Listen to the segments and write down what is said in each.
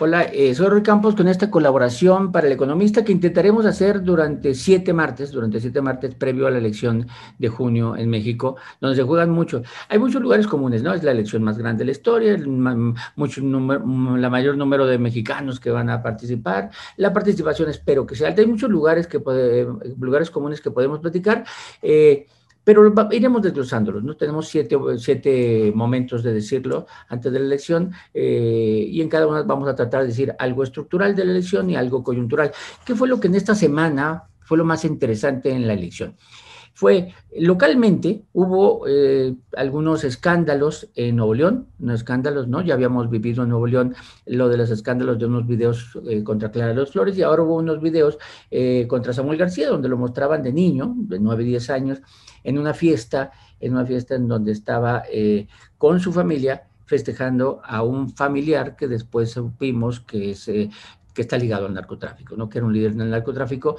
Hola, eh, soy Roy Campos con esta colaboración para el economista que intentaremos hacer durante siete martes, durante siete martes previo a la elección de junio en México, donde se juegan mucho. Hay muchos lugares comunes, ¿no? Es la elección más grande de la historia, el, mucho número, mm, la mayor número de mexicanos que van a participar, la participación espero que sea alta. Hay muchos lugares, que lugares comunes que podemos platicar. Eh, pero iremos desglosándolos, ¿no? Tenemos siete, siete momentos de decirlo antes de la elección eh, y en cada uno vamos a tratar de decir algo estructural de la elección y algo coyuntural. ¿Qué fue lo que en esta semana fue lo más interesante en la elección? fue localmente hubo eh, algunos escándalos en Nuevo León, no escándalos, ¿no? Ya habíamos vivido en Nuevo León lo de los escándalos de unos videos eh, contra Clara de los Flores y ahora hubo unos videos eh, contra Samuel García, donde lo mostraban de niño, de 9, 10 años, en una fiesta, en una fiesta en donde estaba con su familia festejando a un familiar que después supimos que, es, que está ligado al narcotráfico, ¿no? Que era un líder el narcotráfico.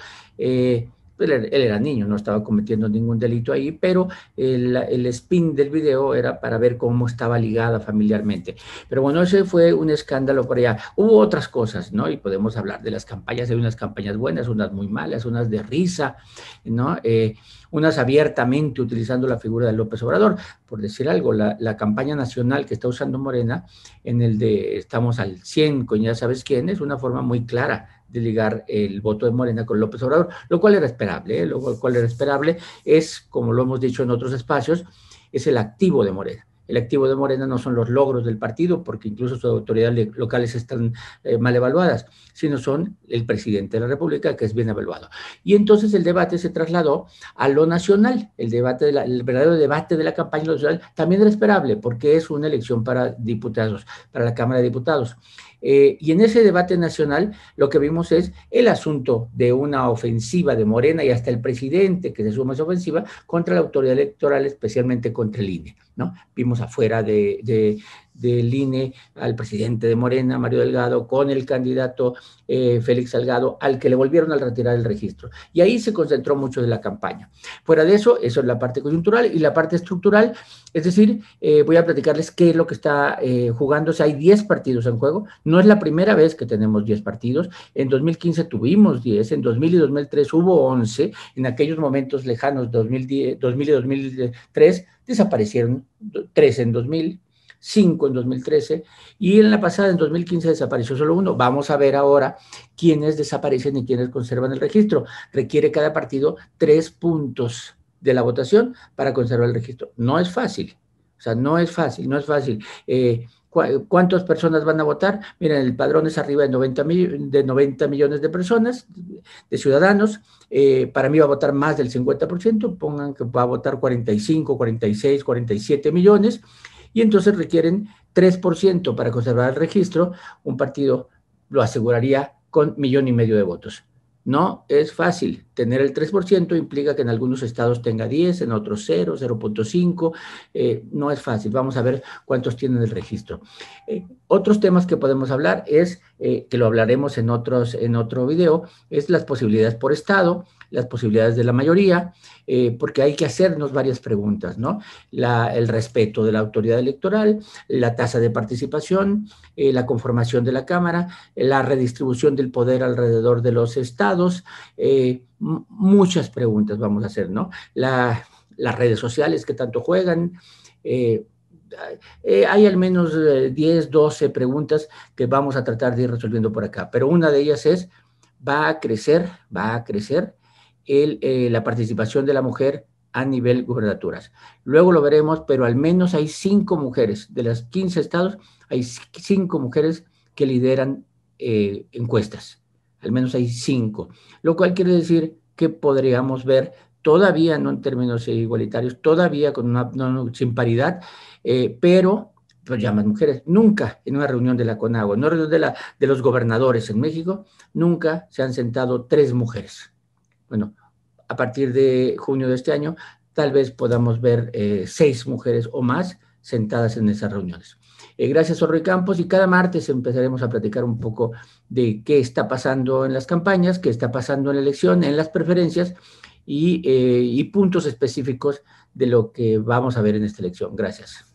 Él, era niño, no estaba cometiendo ningún delito ahí, pero el, spin del video era para ver cómo estaba ligada familiarmente. Pero bueno, ese fue un escándalo por allá. Hubo otras cosas, ¿no? Y podemos hablar de las campañas, hay unas campañas buenas, unas muy malas, unas de risa, ¿no? Eh, unas abiertamente utilizando la figura de López Obrador. Por decir algo, la, campaña nacional que está usando Morena, en el de estamos al 100 con ya sabes quién, es una forma muy clara de ligar el voto de Morena con López Obrador, lo cual era esperable, ¿eh? lo cual era esperable, es, como lo hemos dicho en otros espacios, es el activo de Morena el activo de Morena no son los logros del partido, porque incluso sus autoridades locales están eh, mal evaluadas, sino son el presidente de la República, que es bien evaluado. Y entonces el debate se trasladó a lo nacional. El, debate el verdadero debate de la campaña nacional también era esperable, porque es una elección para diputados, para la Cámara de Diputados. Eh, y en ese debate nacional lo que vimos es el asunto de una ofensiva de Morena y hasta el presidente que se suma a esa ofensiva contra la autoridad electoral, especialmente contra el INE. ¿no? Vimos afuera de, del INE al presidente de Morena, Mario Delgado, con el candidato eh, Félix Salgado, al que le volvieron al retirar el registro. Y ahí se concentró mucho de la campaña. Fuera de eso, eso es la parte coyuntural y la parte estructural, es decir, eh, voy a platicarles qué es lo que está eh, jugándose. Hay 10 partidos en juego, no es la primera vez que tenemos 10 partidos. En 2015 tuvimos 10, en 2000 y 2003 hubo 11, en aquellos momentos lejanos, 2010, 2000 y 2003, desaparecieron tres en 2000, cinco en 2013 y en la pasada, en 2015, desapareció solo uno. Vamos a ver ahora quiénes desaparecen y quiénes conservan el registro. Requiere cada partido tres puntos de la votación para conservar el registro. No es fácil, o sea, no es fácil, no es fácil. Eh, ¿Cuántas personas van a votar? Miren, el padrón es arriba de 90, mil, de 90 millones de personas, de ciudadanos. Eh, para mí va a votar más del 50%, pongan que va a votar 45, 46, 47 millones y entonces requieren 3% para conservar el registro, un partido lo aseguraría con millón y medio de votos. No es fácil. Tener el 3% implica que en algunos estados tenga 10, en otros 0, 0.5. Eh, no es fácil. Vamos a ver cuántos tienen el registro. Eh, otros temas que podemos hablar es, eh, que lo hablaremos en, otros, en otro video, es las posibilidades por estado, las posibilidades de la mayoría, eh, porque hay que hacernos varias preguntas, ¿no? el respeto de la autoridad electoral, la tasa de participación, eh, la conformación de la Cámara, la redistribución del poder alrededor de los estados, eh, muchas preguntas vamos a hacer, ¿no? las redes sociales que tanto juegan. hay al menos 10, 12 preguntas que vamos a tratar de ir resolviendo por acá, pero una de ellas es, ¿va a crecer, va a crecer eh, la participación de la mujer a nivel gubernaturas. Luego lo veremos, pero al menos hay cinco mujeres, de las 15 estados, hay cinco mujeres que lideran eh, encuestas. Al menos hay cinco, lo cual quiere decir que podríamos ver todavía, no en términos igualitarios, todavía con una, no, sin paridad, eh, pero pues ya más mujeres. Nunca en una reunión de la CONAGO, en una reunión de, la, de los gobernadores en México, nunca se han sentado tres mujeres. Bueno, a partir de junio de este año, tal vez podamos ver eh, seis mujeres o más sentadas en esas reuniones. Eh, gracias, Orri Campos, y cada martes empezaremos a platicar un poco de qué está pasando en las campañas, qué está pasando en la elección, en las preferencias y eh, puntos específicos de lo que vamos a ver en esta elección. Gracias.